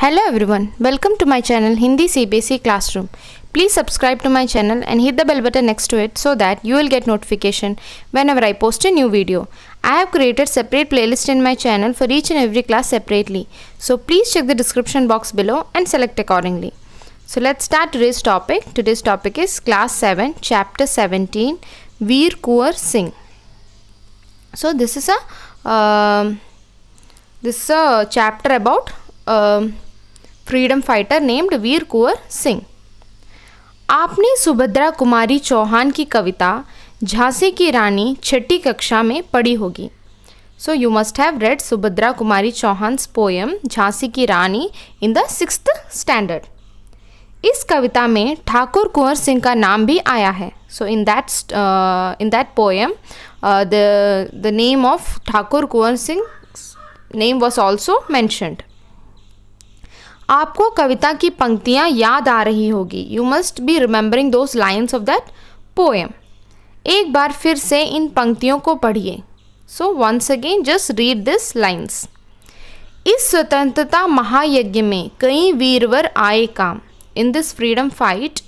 Hello everyone, welcome to my channel Hindi CBC Classroom. Please subscribe to my channel and hit the bell button next to it so that you will get notification whenever I post a new video. I have created separate playlist in my channel for each and every class separately. So please check the description box below and select accordingly. So let's start today's topic. Today's topic is class 7 chapter 17 Veer Kuar Singh. So this is a uh, this is a chapter about um, freedom fighter named Veer Kunwar Singh आपने सुभद्रा कुमारी चौहान की कविता झांसी की रानी छठी कक्षा में पढ़ी होगी so you must have read Subhadra Kumari Chauhan poem Jhansi की रानी इन द सिक्स स्टैंडर्ड इस कविता में ठाकुर कुंवर सिंह का नाम भी आया है so in that in that poem the the name of Thakur Kunwar Singh name was also mentioned आपको कविता की पंक्तियाँ याद आ रही होगी you must be remembering those lines of that poem एक बार फिर से इन पंक्तियों को पढ़िए so once again just read this lines इस स्वतंत्रता महायज्ञ में कई वीरवर आए काम in this freedom fight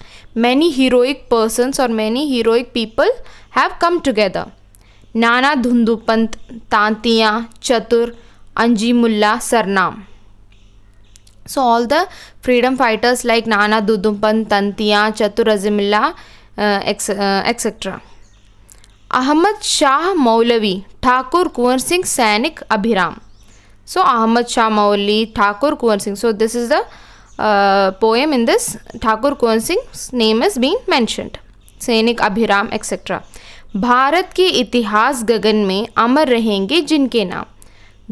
many heroic persons और many heroic people have come together Nana Dhundhupant Tantia चतुर अंजी मुल्ला सरनाम so all the freedom fighters like Nana Dhundhupant तंतिया चतुर अजमिल्ला एक्सेट्रा अहमद शाह मौलवी ठाकुर कुंवर सिंह सैनिक अभिराम so Ahmad Shah Maulvi Thakur Kunwar Singh so this is the poem in this Thakur Kunwar Singh name is been mentioned सैनिक अभिराम etcetera Bharat के इतिहास गगन में अमर रहेंगे जिनके नाम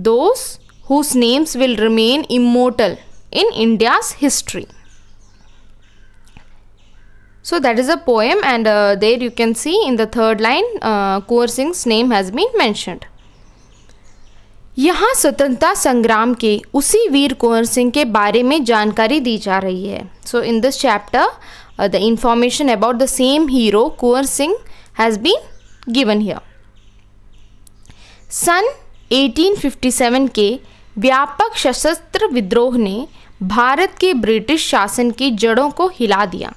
दोस्त whose names will remain immortal in India's history. So that is a poem and uh, there you can see in the third line uh, Kuwar Singh's name has been mentioned. यहाँ स्वतंत्रता संग्राम के उसी वीर कुंवर सिंह के बारे में जानकारी दी जा रही है so in this chapter the information about the same hero Kunwar Singh has been given here सन 1857 के व्यापक सशस्त्र विद्रोह ने भारत के ब्रिटिश शासन की जड़ों को हिला दिया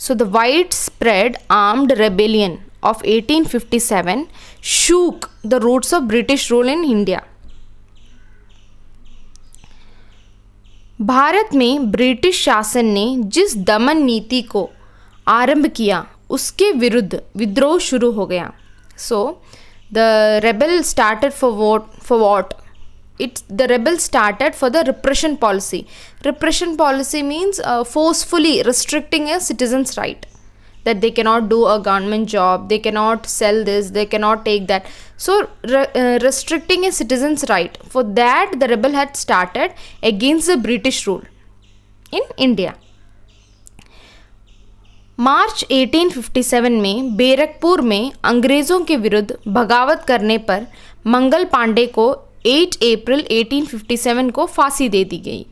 so the widespread armed rebellion of 1857 shook the roots of British rule in India Bharat में ब्रिटिश शासन ने जिस दमन नीति को आरंभ किया उसके विरुद्ध विद्रोह शुरू हो गया so the rebel started for what for what it the rebels started for the repression policy repression policy means uh, forcefully restricting a citizen's right that they cannot do a government job they cannot sell this they cannot take that so re- uh, restricting a citizen's right for that the rebel had started against the british rule in india मार्च 1857 में बेरकपुर में अंग्रेज़ों के विरुद्ध बगावत करने पर मंगल पांडे को 8 अप्रैल 1857 को फांसी दे दी गई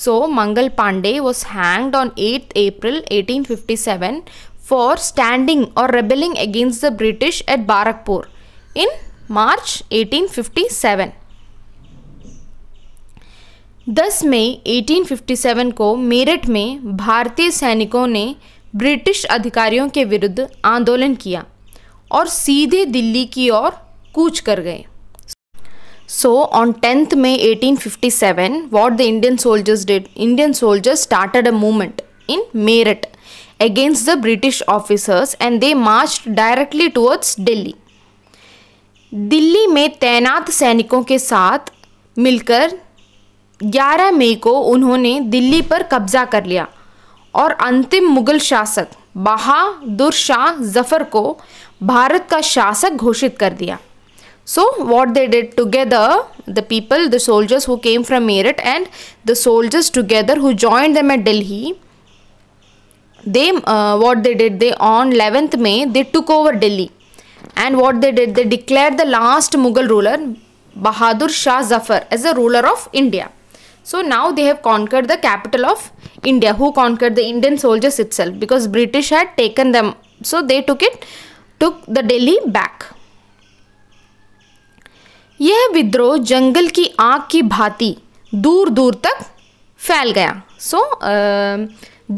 so Mangal Pandey was hanged on 8 April 1857 for standing और rebelling against the British at Barrackpore in March 1857 दस मई 1857 को मेरठ में भारतीय सैनिकों ने ब्रिटिश अधिकारियों के विरुद्ध आंदोलन किया और सीधे दिल्ली की ओर कूच कर गए So on 10th May 1857, what the Indian soldiers did, Indian soldiers started a movement in Meerut against the British officers and they marched directly towards Delhi Delhi में तैनात सैनिकों के साथ मिलकर 11 मई को उन्होंने दिल्ली पर कब्जा कर लिया और अंतिम मुगल शासक बहादुर शाह जफर को भारत का शासक घोषित कर दिया So what they did together, the people, the soldiers who came from Meerut and the soldiers together who joined them at Delhi, they uh, what they did, they on 11th May they took over Delhi, and what they did, they declared the last Mughal ruler Bahadur Shah Zafar as the ruler of India. So now they have conquered the capital of India. Who conquered the Indian soldiers itself because British had taken them. So they took it, took the Delhi back. यह विद्रोह जंगल की आग की भांति दूर दूर तक फैल गया so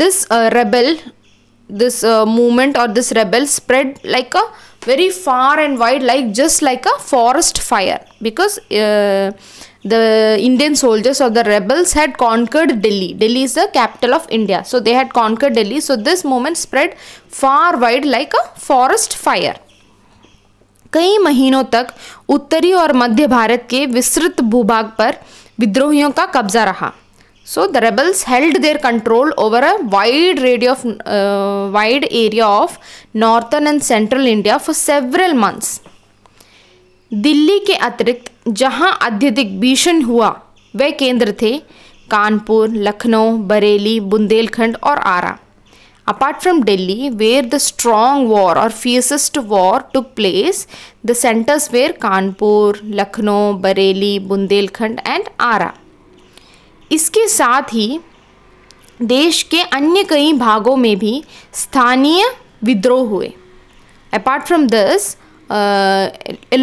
this rebel this movement और this rebel spread like a very far and wide like just like a forest fire because the Indian soldiers और the rebels had conquered Delhi Delhi is the capital of India so they had conquered Delhi so this moment spread far wide like a forest fire कई महीनों तक उत्तरी और मध्य भारत के विस्तृत भूभाग पर विद्रोहियों का कब्जा रहा so the rebels held their control over a wide radio of wide area of northern and central India for several months Delhi के अतिरिक्त जहां अत्यधिक भीषण हुआ वे केंद्र थे कानपुर लखनऊ बरेली बुंदेलखंड और Arrah Apart from Delhi, where the strong war or fiercest war took place, the centers were Kanpur, Lucknow, Bareilly, Bundelkhand and Arrah इसके साथ ही देश के अन्य कई भागों में भी स्थानीय विद्रोह हुए apart from this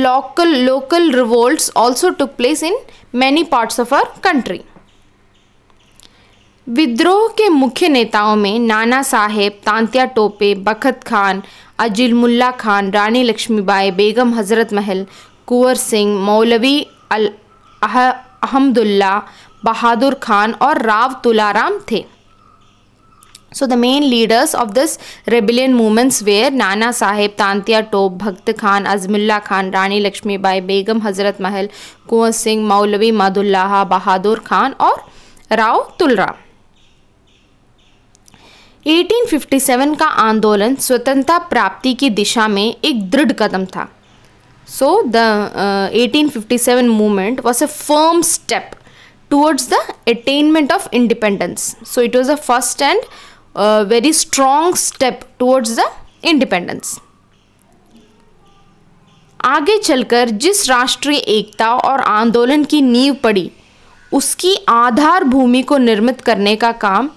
local local revolts also took place in many parts of our country विद्रोह के मुख्य नेताओं में नाना साहेब तांत्या टोपे बखत खान अजिल मुल्ला खान रानी लक्ष्मीबाई बेगम हजरत महल कुंवर सिंह मौलवी अल अहमदुल्ला बहादुर खान और राव तुलाराम थे so the main leaders of this rebellion movements were Nana Sahib Tantia Tope Bakht Khan Azimullah Khan Rani Lakshmi Bai Begum Hazrat Mahal कुंवर सिंह मौलवी मदुल्लाहा बहादुर खान और राव तुलराम 1857 का आंदोलन स्वतंत्रता प्राप्ति की दिशा में एक दृढ़ कदम था so the 1857 movement was a firm step towards the attainment of independence so it was a first and very strong step step the independence uh, आगे चलकर जिस राष्ट्रीय एकता और आंदोलन की नींव पड़ी उसकी आधार भूमि को निर्मित करने का काम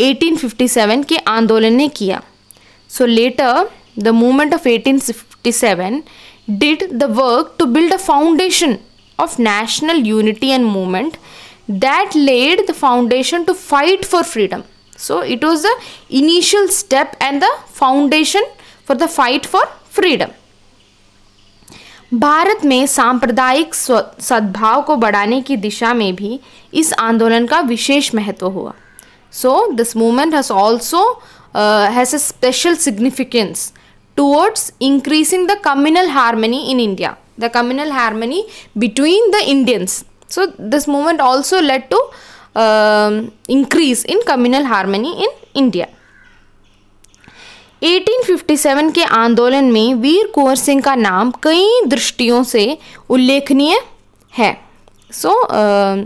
1857 के आंदोलन ने किया so later the movement of 1857 did the work to build a foundation of national unity and movement that led the foundation to fight for freedom so it was the initial step and the foundation for the fight for freedom Bharat में सांप्रदायिक सद्भाव को बढ़ाने की दिशा में भी इस आंदोलन का विशेष महत्व हुआ So this movement has also uh, has a special significance towards increasing the communal harmony in India, the communal harmony between the Indians. So this movement also led to um, increase in communal harmony in India. 1857 के आंदोलन में वीर कुंवर सिंह का नाम कई दृष्टियों से उल्लेखनीय है सो so, uh,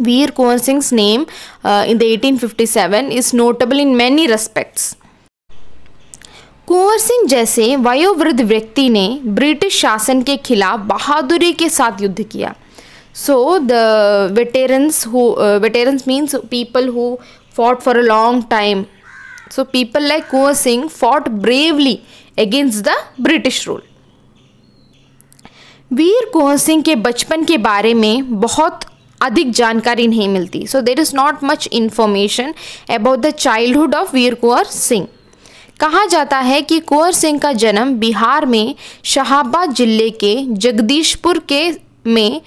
Veer Kuan Singh's name uh, in the 1857 is notable in many respects. कुंवर सिंह जैसे वयोवृद्ध व्यक्ति ने ब्रिटिश शासन के खिलाफ बहादुरी के साथ युद्ध किया so the veterans who veterans means people who fought for a long time so people like Kunwar Singh fought bravely against the British rule Veer Kunwar Singh के बचपन के बारे में बहुत अधिक जानकारी नहीं मिलती so there is not much information about the childhood of Veer Kunwar Singh कहा जाता है कि कुंवर सिंह का जन्म बिहार में शहाबाद जिले के जगदीशपुर के में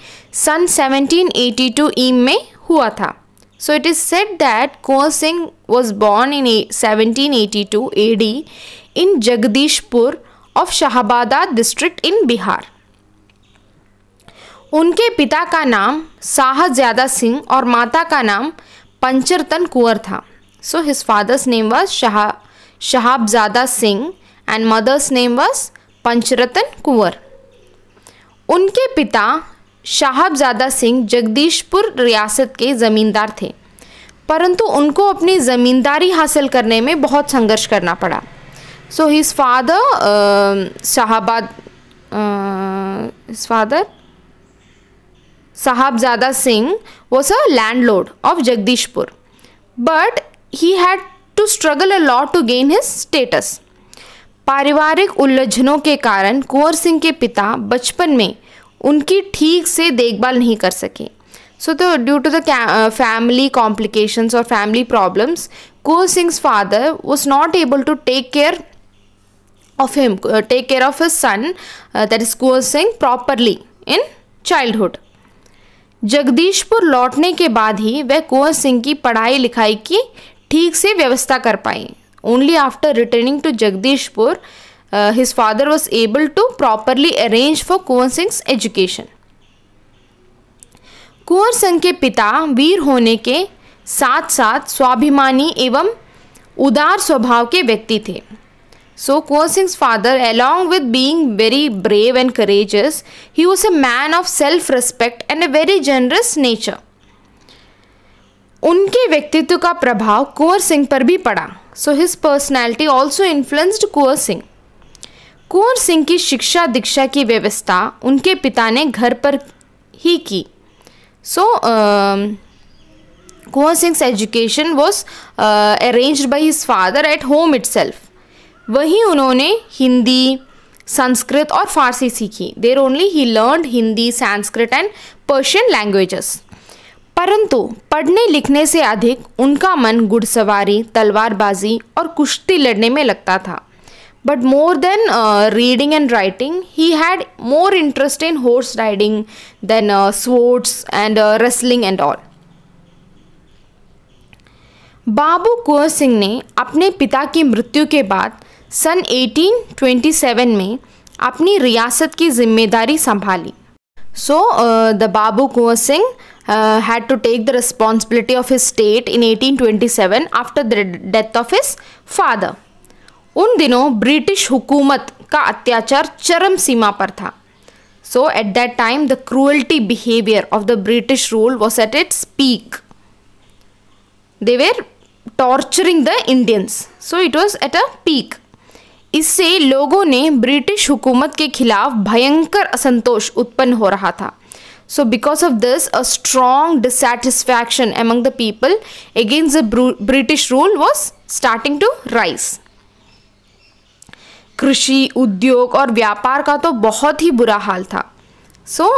सन 1782 ईम में हुआ था so it is said that Kunwar Singh was born in 1782 AD in Jagdishpur of Shahabad district in Bihar उनके पिता का नाम शाहजादा सिंह और माता का नाम पंचरतन कुंवर था so his father's name was Shah Shahabzada Singh and mother's name was Panchratan Kunwar उनके पिता शाहबजादा सिंह जगदीशपुर रियासत के ज़मींदार थे परंतु उनको अपनी ज़मींदारी हासिल करने में बहुत संघर्ष करना पड़ा so his father Shahabad father Sahabzada Singh was a landlord of Jagdishpur, but he had to struggle a lot to gain his status. पारिवारिक उलझनों के कारण कुंवर सिंह के पिता बचपन में उनकी ठीक से देखभाल नहीं कर सके सो तो due to the family complications और family problems Kunwar Singh father was not able to take care of him take care of his son that is Kunwar Singh properly in childhood Jagdishpur लौटने के बाद ही वह कुंवर सिंह की पढ़ाई लिखाई की ठीक से व्यवस्था कर पाई only after returning to Jagdishpur his father was able to properly arrange for Kunwar Singh education Kunwar Singh के पिता वीर होने के साथ साथ स्वाभिमानी एवं उदार स्वभाव के व्यक्ति थे So Kuo Singh's father, along with being very brave and courageous, he was a man of self-respect and a very generous nature. उनके व्यक्तित्व का प्रभाव कुंवर सिंह पर भी पड़ा so his personality also influenced Kunwar Singh Kunwar Singh की शिक्षा दीक्षा की व्यवस्था उनके पिता ने घर पर ही की so um, Kunwar Singh education was arranged by his father at home itself वहीं उन्होंने हिंदी संस्कृत और फारसी सीखी there only he learn Hindi Sanskrit and Persian languages परंतु पढ़ने लिखने से अधिक उनका मन घुड़सवारी तलवारबाजी और कुश्ती लड़ने में लगता था but more than reading and writing he had more interest in horse riding then sports and wrestling and all Babu Kunwar Singh ने अपने पिता की मृत्यु के बाद सन 1827 में अपनी रियासत की जिम्मेदारी संभाली so the Babu Kunwar Singh had to take the responsibility of his state in 1827 after the death of his father उन दिनों ब्रिटिश हुकूमत का अत्याचार चरम सीमा पर था so at that time the cruelty behaviour of the British rule was at its peak they were the Indians so it was at a peak इससे लोगों ने ब्रिटिश हुकूमत के खिलाफ भयंकर असंतोष उत्पन्न हो रहा था so because of this a strong dissatisfaction among the people against the British rule was starting to rise कृषि उद्योग और व्यापार का तो बहुत ही बुरा हाल था so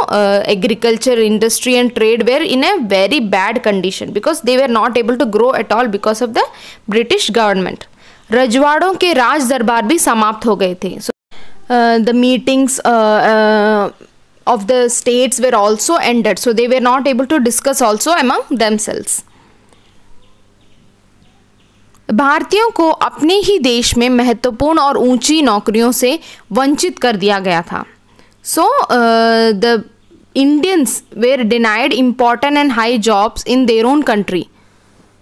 agriculture industry and trade were in a very bad condition because they were not able to grow at all because of the British government रजवाड़ों के राज दरबार भी समाप्त हो गए थे the meetings of the states were also ended so they were not able to discuss also among themselves भारतीयों को अपने ही देश में महत्वपूर्ण और ऊंची नौकरियों से वंचित कर दिया गया था so the Indians were denied important and high jobs in their own country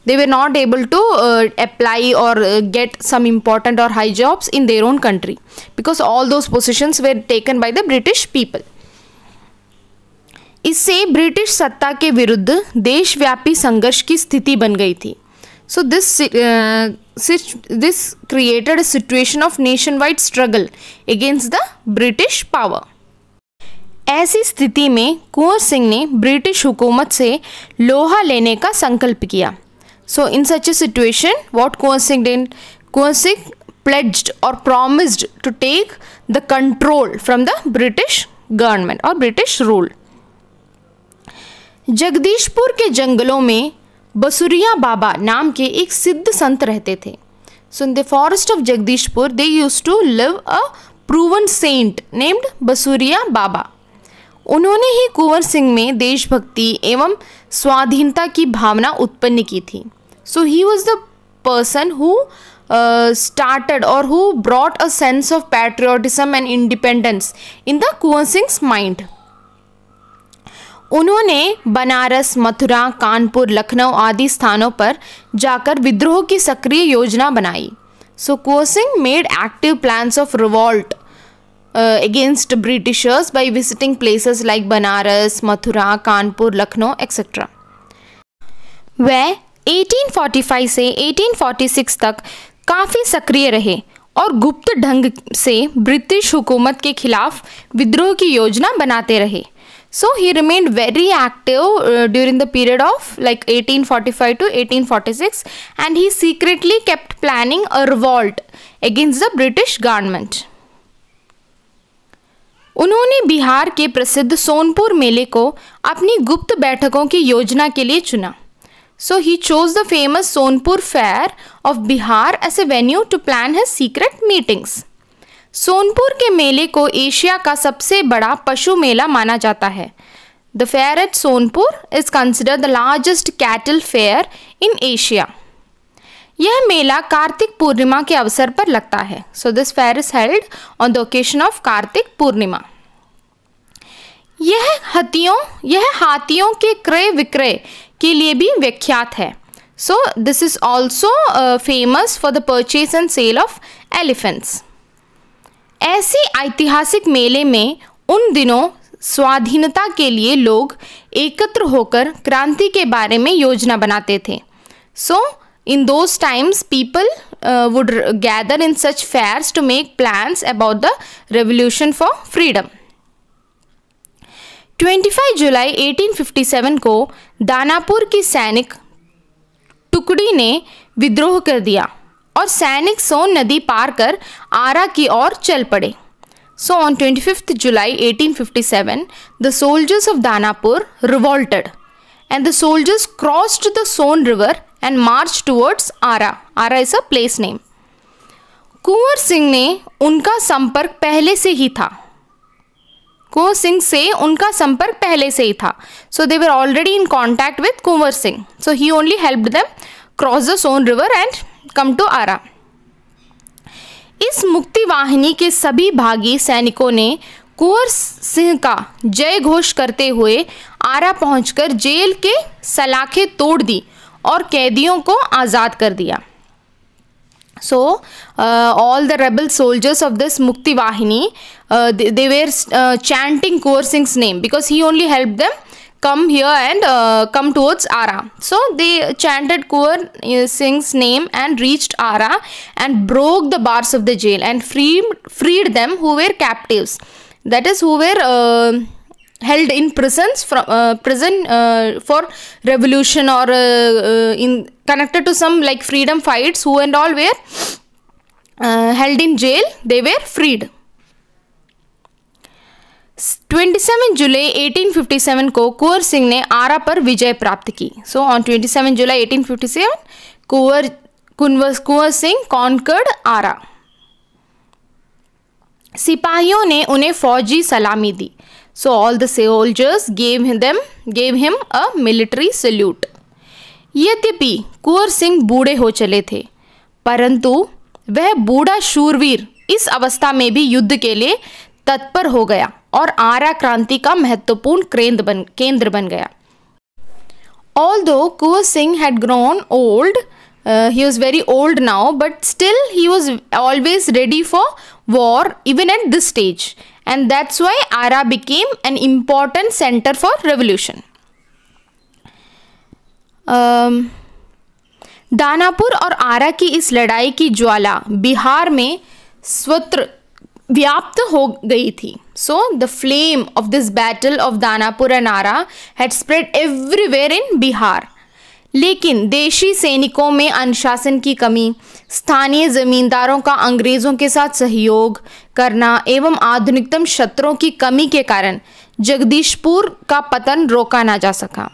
they were not able to apply और गेट सम इम्पॉर्टेंट और high jobs in their own country because all those positions were taken by the British people इससे British सत्ता के विरुद्ध देशव्यापी संघर्ष की स्थिति बन गई थी so this this created situation of nationwide struggle against the British power ऐसी स्थिति में कुंवर सिंह ने ब्रिटिश हुकूमत से लोहा लेने का संकल्प किया So in such a situation, what Koensig did? Koensig pledged or promised to take the control from the British government or British rule. Jagdishpur के जंगलों में बसुरिया बाबा नाम के एक सिद्ध संत रहते थे so in the forest of Jagdishpur they use to live a proven saint named Basuria Baba उन्होंने ही कुंवर सिंह में देशभक्ति एवं स्वाधीनता की भावना उत्पन्न की थी so he was the person who started और who brought a sense of of and independence in the Kunwar Singh mind उन्होंने बनारस मथुरा कानपुर लखनऊ आदि स्थानों पर जाकर विद्रोह की सक्रिय योजना बनाई so Kunwar Singh made active plans of revolt against Britishers by visiting places like Banaras Mathura Kanpur Lucknow etcetera वह 1845 से 1846 तक काफ़ी सक्रिय रहे और गुप्त ढंग से ब्रिटिश हुकूमत के खिलाफ विद्रोह की योजना बनाते रहे so he remain very active during the period of like 1845 to 1846 and he secretly kept planning a revolt against the British government उन्होंने बिहार के प्रसिद्ध सोनपुर मेले को अपनी गुप्त बैठकों की योजना के लिए चुना so he chose the famous Sonpur fair of Bihar as a venue to plan his secret meetings Sonpur के मेले को एशिया का सबसे बड़ा पशु मेला माना जाता है the fair at Sonpur is consider the largest cattle fair in Asia यह मेला कार्तिक पूर्णिमा के अवसर पर लगता है so this fair is held on the occasion of Kartik Purnima यह हाथियों यह हाथियों के क्रय विक्रय के लिए भी विख्यात है so this is also famous for the purchase and sale of elephants ऐसे ऐतिहासिक मेले में उन दिनों स्वाधीनता के लिए लोग एकत्र होकर क्रांति के बारे में योजना बनाते थे so in those times people would gather in such fairs to make plans about the revolution for freedom 25 जुलाई 1857 को दानापुर की सैनिक टुकड़ी ने विद्रोह कर दिया और सैनिक सोन नदी पार कर आरा की ओर चल पड़े so on 25 July 1857 the soldiers of Danapur revolted and the soldiers crossed the Son river and march towards Arrah Arrah is a place name Kunwar Singh ने उनका संपर्क पहले से ही था को सिंह से उनका संपर्क पहले से ही था so they were already in contact with Kunwar Singh so he only help them cross the Son river and come to Arrah इस मुक्ति वाहिनी के सभी भागी सैनिकों ने कुंवर सिंह का जय घोष करते हुए आरा पहुंचकर जेल के सलाखे तोड़ दी और कैदियों को आज़ाद कर दिया So, uh, all the rebel soldiers of this Mukti Vahini, uh, they, they, were uh, chanting Kaur Singh's name because he only helped them come here and uh, come towards Ara. So, they chanted Kaur uh, Singh's name and reached Ara and broke the bars of the jail and freed, freed them who were captives. That is who were uh, held in prisons from uh, prison uh, for revolution or uh, uh, in connected to some like freedom fights who and all were uh, held in jail they were freed 27 July 1857 को कुंवर सिंह ने आरा पर विजय प्राप्त की so on 27 July 1857 Kunwar Kunwar Kunwar Singh conquered Arrah सिपाहियों ने उन्हें फौजी सलामी दी So all the soldiers gave them gave him a military salute. यद्यपि कुंवर सिंह बूढ़े हो चले थे परंतु वह बूढ़ा शूरवीर इस अवस्था में भी युद्ध के लिए तत्पर हो गया और आरा क्रांति का महत्वपूर्ण केंद्र बन केंद्र बन गया although Kunwar Singh had grown old he was very old now but still he was always ready for war even at this stage and that's why Ara became an important center for revolution. Um, Danapur और आरा की इस लड़ाई की ज्वाला बिहार में स्वत्र व्याप्त हो गई थी so the flame of this battle of Danapur and Arrah had spread everywhere in Bihar लेकिन देशी सैनिकों में अनुशासन की कमी स्थानीय जमींदारों का अंग्रेज़ों के साथ सहयोग करना एवं आधुनिकतम शत्रों की कमी के कारण जगदीशपुर का पतन रोका ना जा सका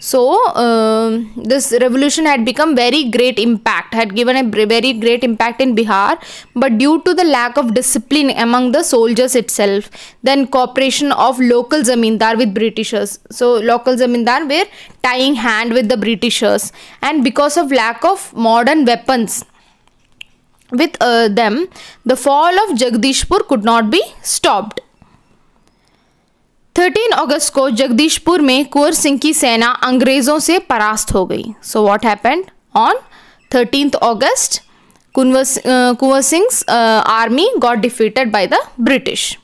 so uh, this revolution had become very great impact had given a very great impact in bihar but due to the lack of discipline among the soldiers itself then cooperation of local zamindar with britishers so local zamindar were tying hand with the britishers and because of lack of modern weapons with uh, them the fall of jagdishpur could not be stopped 13 अगस्त को जगदीशपुर में कुंवर सिंह की सेना अंग्रेजों से परास्त हो गई so what happened on thirteen August Kunwar Singh army got defeated by the British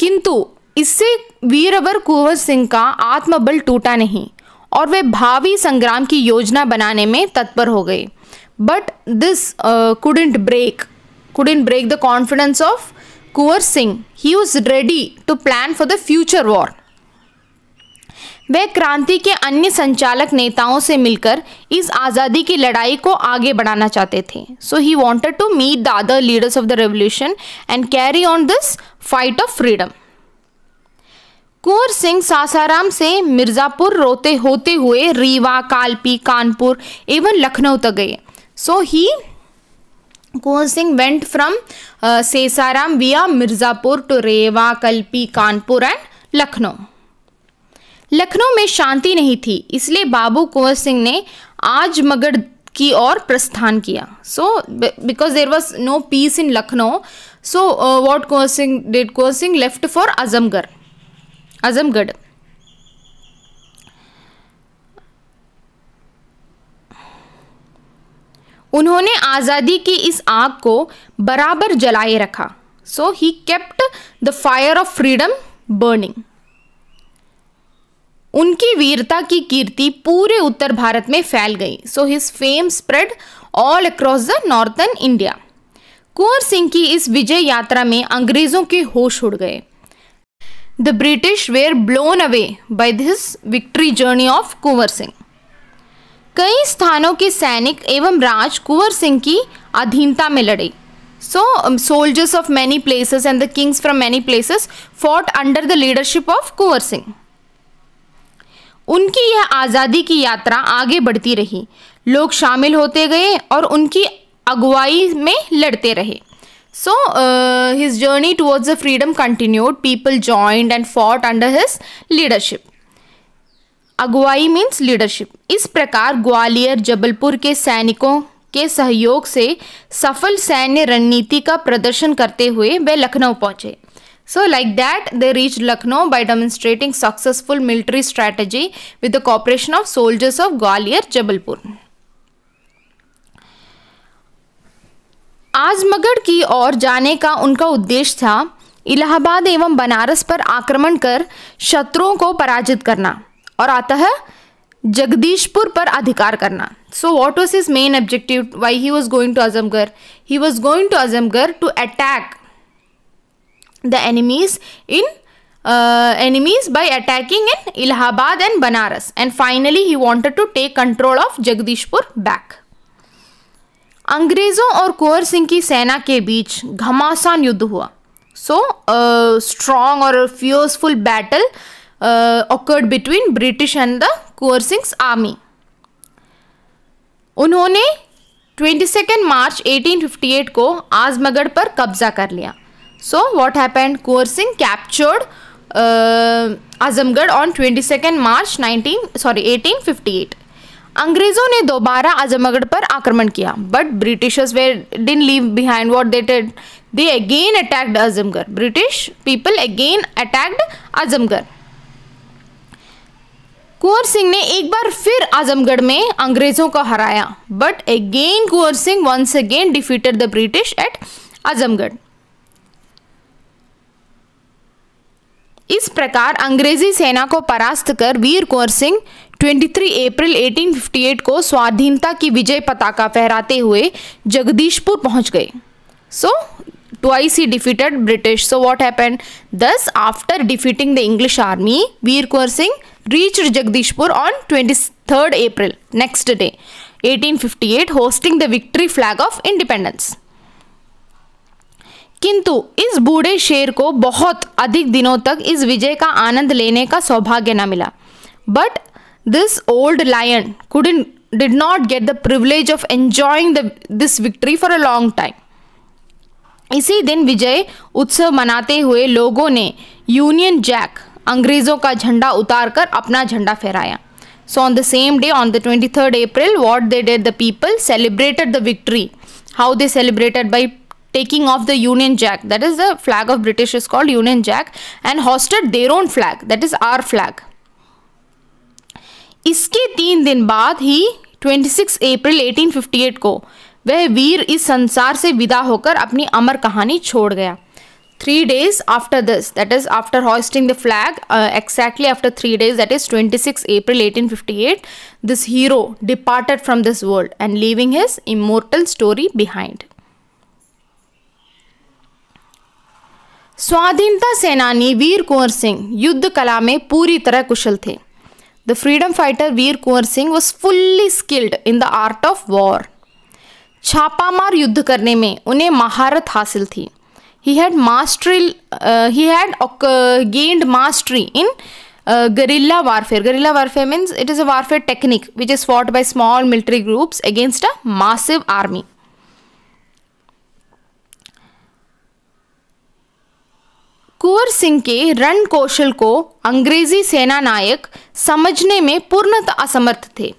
किंतु इससे वीरवर कुंवर सिंह का आत्मबल टूटा नहीं और वे भावी संग्राम की योजना बनाने में तत्पर हो गए but this couldn't break couldn't break the confidence of coercing, he was ready to plan for the future war. वह क्रांति के अन्य संचालक नेताओं से मिलकर इस आज़ादी की लड़ाई को आगे बढ़ाना चाहते थे so he wanted to meet the other leaders of the revolution and carry on this fight of freedom Kunwar Singh Sasaram से मिर्ज़ापुर रोते होते हुए रीवा कालपी कानपुर एवं लखनऊ तक गए so he Kunwar Singh went from Sasaram via Mirzapur to Rewa Kalpi Kanpur and Lucknow Lucknow में शांति नहीं थी इसलिए बाबू कुंवर सिंह ने आज मगढ़ की ओर प्रस्थान किया so because there was no peace in Lucknow so what Kunwar Singh did Kunwar Singh left for Azamgarh Azamgarh उन्होंने आज़ादी की इस आग को बराबर जलाए रखा so he kept the fire of freedom burning उनकी वीरता की कीर्ति पूरे उत्तर भारत में फैल गई so his fame spread all across the northern India Kunwar Singh की इस विजय यात्रा में अंग्रेजों के होश उड़ गए the British were blown away by this victory journey of Kunwar Singh कई स्थानों के सैनिक एवं राज कुंवर सिंह की अधीनता में लड़े so soldiers of many places and the kings from many places fought under the leadership of Kunwar Singh उनकी यह आज़ादी की यात्रा आगे बढ़ती रही लोग शामिल होते गए और उनकी अगुवाई में लड़ते रहे so his journey towards the freedom continued people joined and fought under his leadership अगुवाई मीन्स लीडरशिप इस प्रकार ग्वालियर जबलपुर के सैनिकों के सहयोग से सफल सैन्य रणनीति का प्रदर्शन करते हुए वे लखनऊ पहुंचे so like that they reach Lucknow by demonstrating successful military strategy with the cooperation of soldiers of Gwalior Jabalpur Azamgarh की ओर जाने का उनका उद्देश्य था इलाहाबाद एवं बनारस पर आक्रमण कर शत्रुओं को पराजित करना और आता है जगदीशपुर पर अधिकार करना so what was his main objective why he was going to Azamgarh he was going to Azamgarh to attack the enemies in enemies by attacking in Allahabad and Banaras and finally he wanted to take control of Jagdishpur back अंग्रेजों और कुंवर सिंह की सेना के बीच घमासान युद्ध हुआ so strong और forceful battle uh, occurred between British and the coercing army. उन्होंने 22 मार्च 1858 को आजमगढ़ पर कब्जा कर लिया so what happened Singh captured Azamgarh on 22 March 19 sorry 1858 अंग्रेज़ों ने दोबारा आजमगढ़ पर आक्रमण किया but Britishers they didn't leave behind what they they again attacked Azamgarh British people again attacked Azamgarh Kunwar Singh ने एक बार फिर आजमगढ़ में अंग्रेजों को हराया but again Kunwar Singh once again defeated the British at Azamgarh इस प्रकार अंग्रेजी सेना को परास्त कर वीर कुंवर सिंह 23 अप्रैल 1858 को स्वाधीनता की विजय पताका फहराते हुए जगदीशपुर पहुंच गए so twice he defeated British so what happen thus after defeating the English army Veer Kunwar Singh reached Jagdishpur on 23rd April, next day, 1858, hosting the victory flag of independence. किंतु इस बूढ़े शेर को बहुत अधिक दिनों तक इस विजय का आनंद लेने का सौभाग्य न मिला but this old lion couldn't did not get the privilege of enjoying this victory for a long time इसी दिन विजय उत्सव मनाते हुए लोगों ने यूनियन जैक अंग्रेजों का झंडा उतार कर अपना झंडा फहराया so on the same day on the twenty third April what they did the people celebrated the victory how they celebrated by taking off the Union Jack that is the flag of British is called Union Jack and hoisted their own flag that is our flag इसके तीन दिन बाद ही twenty six April eighteen fifty eight को वह वीर इस संसार से विदा होकर अपनी अमर कहानी छोड़ गया three days after this that is after hoisting the flag uh, exactly after three days that is 26 april 1858 this hero departed from this world and leaving his immortal story behind स्वाधीनता सेनानी वीर कुंवर सिंह युद्ध कला में पूरी तरह कुशल थे the freedom fighter Veer Kunwar Singh was fully skilled in the art of war छापामार युद्ध करने में उन्हें महारत हासिल थी he had mastery uh, he had uh, gained mastery in uh, guerrilla warfare guerrilla warfare means it is a warfare technique which is fought by small military groups against a massive army कुंवर सिंह के रण कौशल को अंग्रेजी सेना नायक समझने में पूर्णतः असमर्थ थे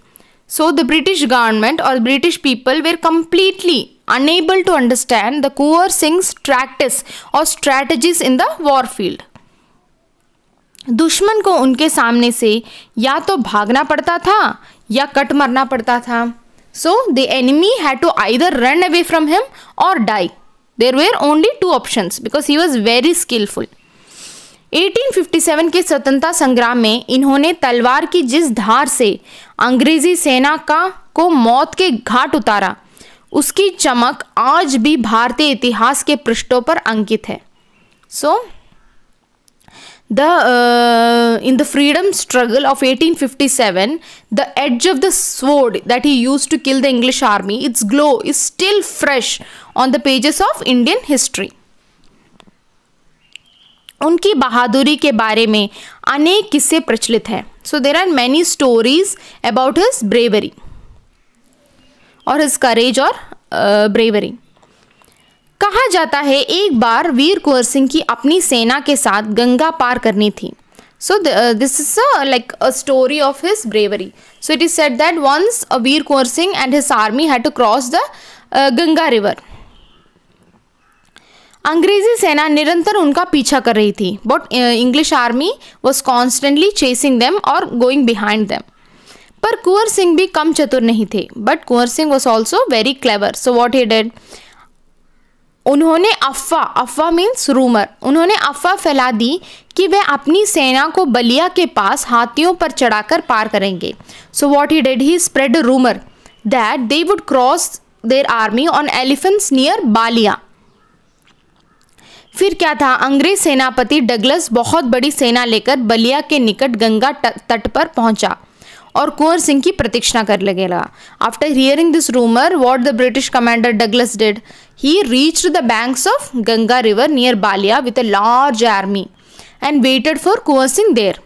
सो द ब्रिटिश गवर्नमेंट और British people were completely unable to understand the coercing tactics or strategies in the war field. दुश्मन को उनके सामने से या तो भागना पड़ता था या कट मरना पड़ता था so the enemy had to either run away from him और die there were only two option because he was very skillful 1857 के स्वतंत्रता संग्राम में इन्होंने तलवार की जिस धार से अंग्रेजी सेना का को मौत के घाट उतारा उसकी चमक आज भी भारतीय इतिहास के पृष्ठों पर अंकित है so the in the freedom struggle of 1857 the edge of the sword that he use to kill the English army its glow is still fresh on the pages of Indian history उनकी बहादुरी के बारे में अनेक किस्से प्रचलित हैं so there are many stories about his bravery और हिज करेज और ब्रेवरी कहा जाता है एक बार वीर कुंवर सिंह की अपनी सेना के साथ गंगा पार करनी थी so this is like a story of his bravery so it is said that once a Veer Kunwar Singh and his army had to cross the Ganga river अंग्रेजी सेना निरंतर उनका पीछा कर रही थी but English army was constantly chasing them और going behind them पर कुंवर सिंह भी कम चतुर नहीं थे but Kunwar Singh was also very clever so what he dead उन्होंने अफवाह अफवाह मीन्स रूमर उन्होंने अफवाह फैला दी कि वह अपनी सेना को बलिया के पास हाथियों पर चढ़ाकर पार करेंगे so what he did he spread rumor that they would cross their army on elephants near Ballia फिर क्या था अंग्रेज सेनापति डगलस बहुत बड़ी सेना लेकर बलिया के निकट गंगा तट पर पहुंचा और कुंवर सिंह की प्रतीक्षा कर लगेगा after hearing this rumor what the British commander Douglas did he reach the banks of Ganga river near Ballia with a large army and waited for Kunwar Singh there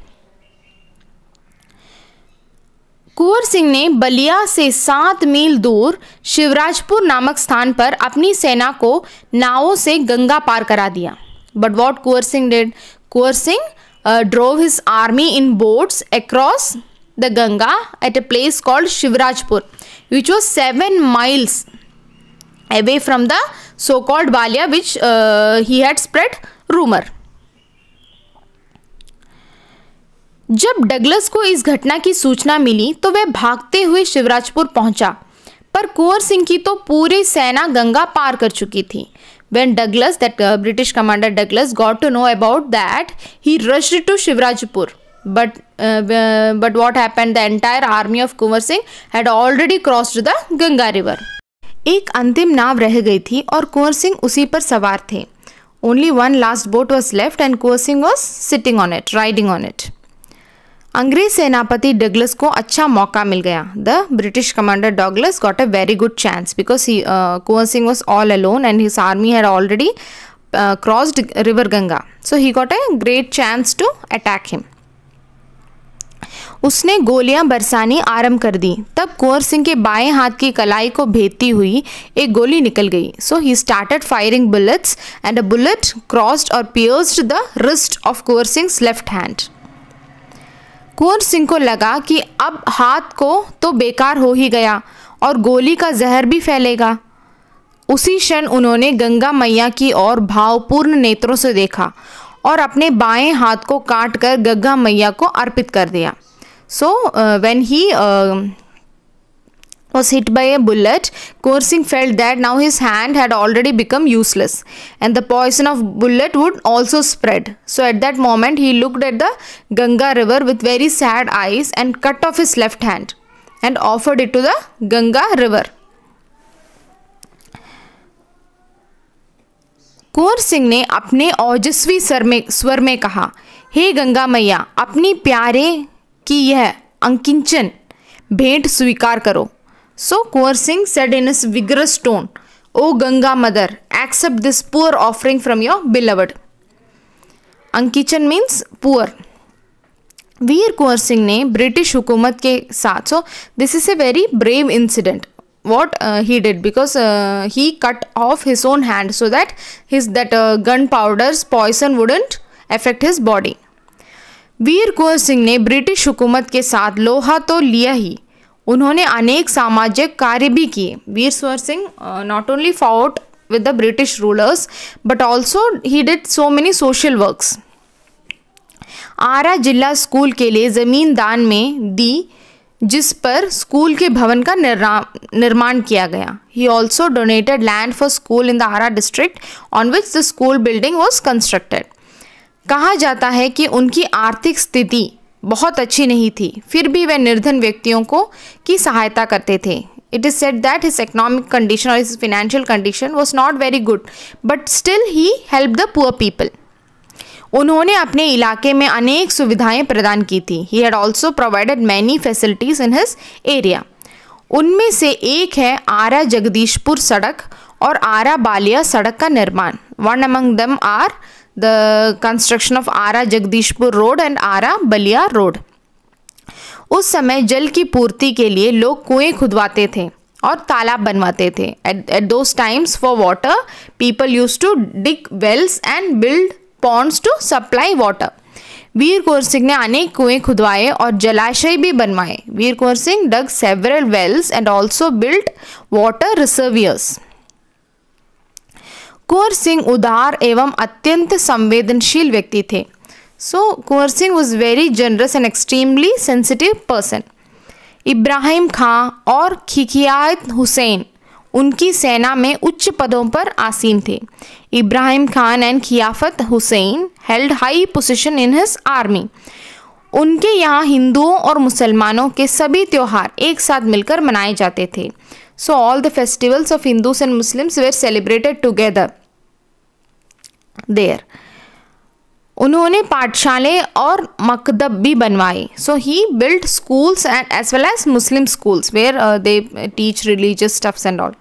Kunwar Singh ने बलिया से सात मील दूर शिवराजपुर नामक स्थान पर अपनी सेना को नावों से गंगा पार करा दिया but what Kunwar Singh did Kunwar Singh drove his army in boats across the ganga at a place called shivrajpur which was 7 miles away from the so called balya which uh, he had spread rumor जब Douglas को इस घटना की सूचना मिली तो वह भागते हुए शिवराजपुर पहुंचा पर कुंवर सिंह की तो पूरी सेना गंगा पार कर चुकी थी when Douglas that British commander Douglas got to know about that he rushed to Shivrajpur but uh, but what happened the entire army of Kumar Singh had already crossed the Ganga river ek antim nav reh gayi thi aur kumar singh usi par sawar the only one last boat was left and kumar singh was sitting on it riding on it अंग्रेज सेनापति Douglas को अच्छा मौका मिल गया the British commander Douglas got a very good chance because he Kunwar Singh was all alone and his army had already crossed river Ganga so he got a great chance to attack him उसने गोलियां बरसानी आरंभ कर दी तब कुंवर सिंह के बाएं हाथ की कलाई को भेदती हुई एक गोली निकल गई so he started firing bullets and a bullet crossed और pierced the wrist of Kunwar Singh left hand Kunwar Singh को लगा कि अब हाथ को तो बेकार हो ही गया और गोली का जहर भी फैलेगा उसी क्षण उन्होंने गंगा मैया की ओर भावपूर्ण नेत्रों से देखा और अपने बाएं हाथ को काट कर गंगा मैया को अर्पित कर दिया So uh, when he uh, was hit by a bullet, coursing felt that now his hand had already become useless and the poison of bullet would also spread. So at that moment he looked at the Ganga river with very sad eyes and cut off his left hand and offered it to the Ganga river. कुंवर सिंह ने अपने ओजस्वी स्वर में कहा हे गंगा मैया अपनी प्यारे कि यह अंकिंचन भेंट स्वीकार करो so Kunwar Singh said in vigorous tone O Ganga mother accept this poor offering from your beloved अंकिचन मीन्स पुअर वीर कुंवर सिंह ने ब्रिटिश हुकूमत के साथ so this is a very brave incident what he did because he cut off his own hand so that his that gun powder's poison wouldn't affect his body Veer Kunwar Singh ने British हुकूमत के साथ लोहा तो लिया ही उन्होंने अनेक सामाजिक कार्य भी किए Veer Kunwar Singh not only fought with the British rulers but also he did so many social works Arrah जिला स्कूल के लिए ज़मीन दान में दी जिस पर स्कूल के भवन का निर्माण किया गया he also donated land for school in the Arrah district on which the school building was constructed कहा जाता है कि उनकी आर्थिक स्थिति बहुत अच्छी नहीं थी फिर भी वे निर्धन व्यक्तियों को की सहायता करते थे it is said that his economic condition और his financial condition was not very good but still he help the poor people उन्होंने अपने इलाके में अनेक सुविधाएं प्रदान की थी he had also provided many facilities in his area उनमें से एक है आरा जगदीशपुर सड़क और आरा बालिया सड़क का निर्माण one among them are the construction of Ara Jagdishpur Road and Ara Balia Road. उस समय जल की पूर्ति के लिए लोग कुएं खुदवाते थे और तालाब बनवाते थे at those times for water people use to dig wells and build ponds to supply water Veer Kunwar Singh ने अनेक कुएं खुदवाए और जलाशय भी बनवाए Veer Kunwar Singh dug several wells and also built water reservoirs Kunwar Singh उदार एवं अत्यंत संवेदनशील व्यक्ति थे so Kunwar Singh was very generous and extremely sensitive person Ibrahim Khan और खिखियात हुसैन उनकी सेना में उच्च पदों पर आसीन थे Ibrahim Khan and Khiyafat Hussain held high position in his army उनके यहाँ हिंदुओं और मुसलमानों के सभी त्यौहार एक साथ मिलकर मनाए जाते थे so all the festivals of Hindus and Muslims were celebrated together there उन्होंने पाठशालाएं और मकदब भी बनवाए so he build schools and as well as Muslim schools where they teach religious stuffs and all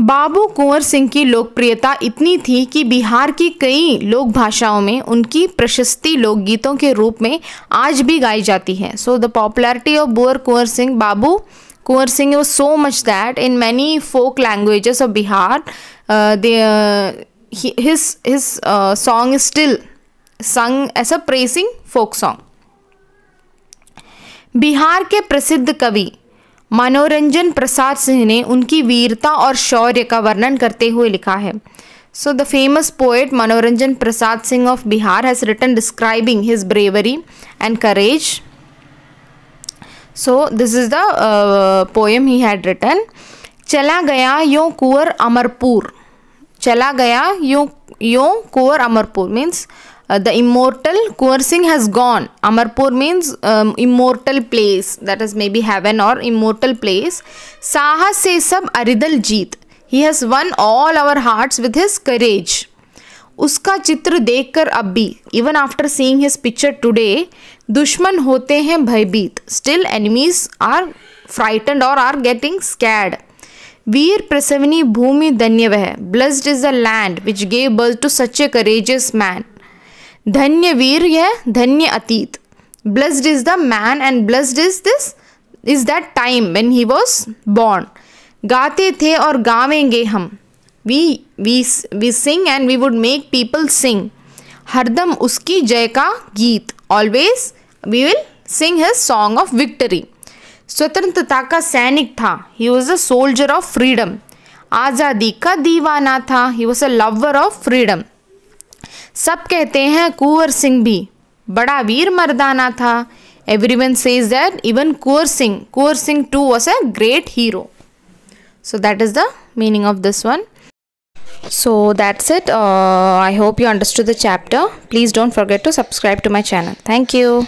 Babu Kunwar Singh की लोकप्रियता इतनी थी कि बिहार की कई लोक भाषाओं में उनकी प्रशस्ति लोकगीतों के रूप में आज भी गाई जाती है so the popularity of Veer Kunwar Singh Babu Kunwar Singh was so much that in many folk languages of Bihar his his song is still sung as a praising folk song Bihar के प्रसिद्ध कवि मनोरंजन प्रसाद सिंह ने उनकी वीरता और शौर्य का वर्णन करते हुए लिखा है so the famous poet Manoranjan Prasad Singh of Bihar has written describing his bravery and courage so this is the poem he had written चला गया यो कुर अमरपुर चला गया यो यो Kunwar Amarpur means the immortal Kunwar Singh has gone Amarpur means immortal place that is may be heaven और immortal place साहस से सब अरिदल जीत he has won all our heart with his courage उसका चित्र देखकर अब भी even after seeing his picture today दुश्मन होते हैं भयभीत स्टिल एनिमीज आर फ्राइटेंड और आर गेटिंग स्कैड वीर प्रसवनी भूमि धन्य वह blessed is the land which gave birth to such a courageous man धन्य वीर यह धन्य अतीत blessed is the man and blessed is this is that time when he was born गाते थे और गावेंगे हम we we we sing and we would make people sing हरदम उसकी जय का गीत always we will sing his song of victory स्वतंत्रता का सैनिक था he was a soldier of freedom आज़ादी का दीवाना था he was a lover of freedom सब कहते हैं कुंवर सिंह भी बड़ा वीर मर्दाना था every one says that even Kunwar Singh Kunwar Singh too was a great hero so that is the meaning of this one so that's it uh, i hope you understood the chapter please don't forget to subscribe to my channel thank you